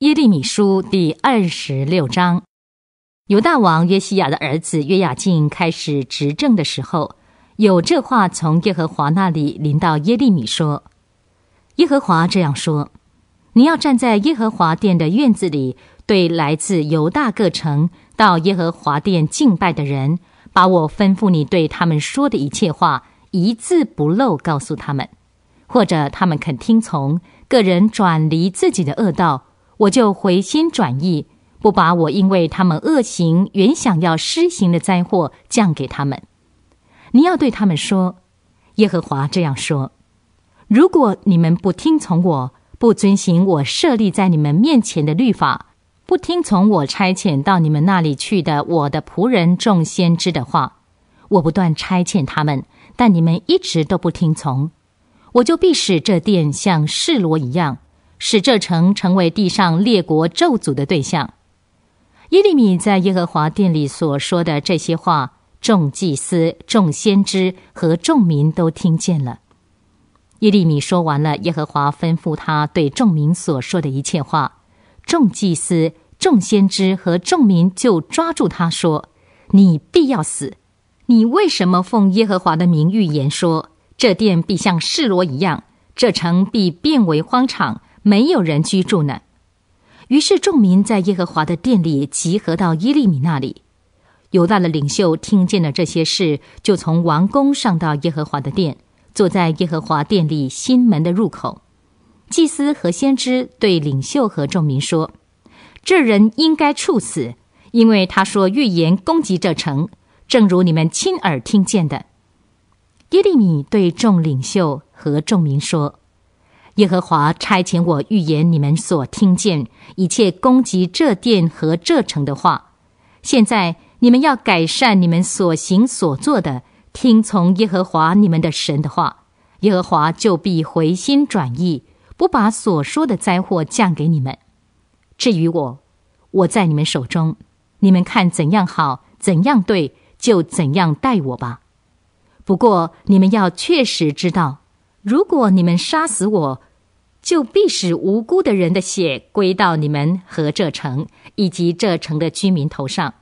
耶利米书第二十六章，犹大王约西亚的儿子约雅敬开始执政的时候，有这话从耶和华那里临到耶利米说：“耶和华这样说：你要站在耶和华殿的院子里，对来自犹大各城到耶和华殿敬拜的人，把我吩咐你对他们说的一切话，一字不漏告诉他们，或者他们肯听从，个人转离自己的恶道。”我就回心转意，不把我因为他们恶行原想要施行的灾祸降给他们。你要对他们说：“耶和华这样说：如果你们不听从我，不遵行我设立在你们面前的律法，不听从我差遣到你们那里去的我的仆人众先知的话，我不断差遣他们，但你们一直都不听从，我就必使这殿像示罗一样。”使这城成为地上列国咒诅的对象。耶利米在耶和华殿里所说的这些话，众祭司、众先知和众民都听见了。耶利米说完了，耶和华吩咐他对众民所说的一切话，众祭司、众先知和众民就抓住他说：“你必要死，你为什么奉耶和华的名预言说，这殿必像示罗一样，这城必变为荒场？”没有人居住呢。于是众民在耶和华的殿里集合到耶利米那里。犹大的领袖听见了这些事，就从王宫上到耶和华的殿，坐在耶和华殿里新门的入口。祭司和先知对领袖和众民说：“这人应该处死，因为他说预言攻击这城，正如你们亲耳听见的。”耶利米对众领袖和众民说。耶和华差遣我预言你们所听见一切攻击这殿和这城的话。现在你们要改善你们所行所做的，听从耶和华你们的神的话。耶和华就必回心转意，不把所说的灾祸降给你们。至于我，我在你们手中，你们看怎样好，怎样对，就怎样待我吧。不过你们要确实知道，如果你们杀死我，就必使无辜的人的血归到你们和这城以及这城的居民头上，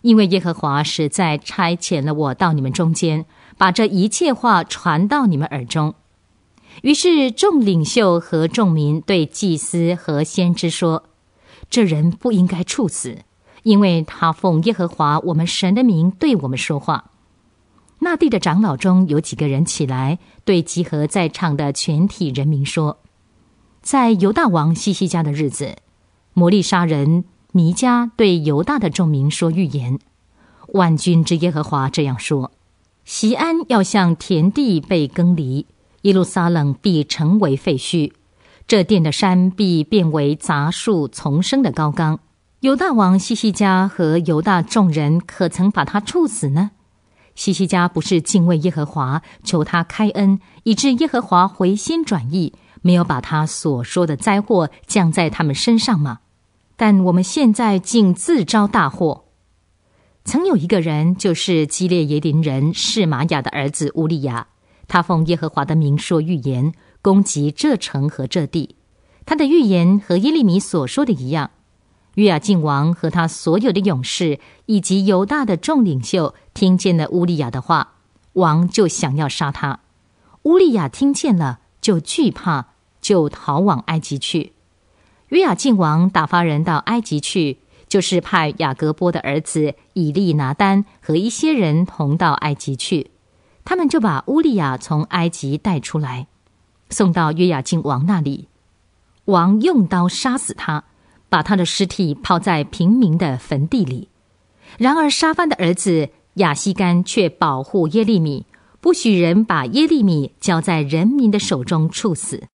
因为耶和华实在差遣了我到你们中间，把这一切话传到你们耳中。于是众领袖和众民对祭司和先知说：“这人不应该处死，因为他奉耶和华我们神的名对我们说话。”那地的长老中有几个人起来，对集合在场的全体人民说。在犹大王西西家的日子，摩利沙人弥迦对犹大的众民说预言：“万军之耶和华这样说：‘西安要向田地被耕犁，耶路撒冷必成为废墟。这殿的山必变为杂树丛生的高冈。犹大王西西家和犹大众人可曾把他处死呢？西西家不是敬畏耶和华，求他开恩，以致耶和华回心转意？’没有把他所说的灾祸降在他们身上吗？但我们现在竟自招大祸。曾有一个人，就是基列耶林人士玛雅的儿子乌利亚，他奉耶和华的名说预言，攻击这城和这地。他的预言和耶利米所说的一样。约雅敬王和他所有的勇士以及犹大的众领袖听见了乌利亚的话，王就想要杀他。乌利亚听见了，就惧怕。就逃往埃及去。约雅敬王打发人到埃及去，就是派雅各波的儿子以利拿丹和一些人同到埃及去。他们就把乌利亚从埃及带出来，送到约雅敬王那里。王用刀杀死他，把他的尸体抛在平民的坟地里。然而沙番的儿子亚西干却保护耶利米，不许人把耶利米交在人民的手中处死。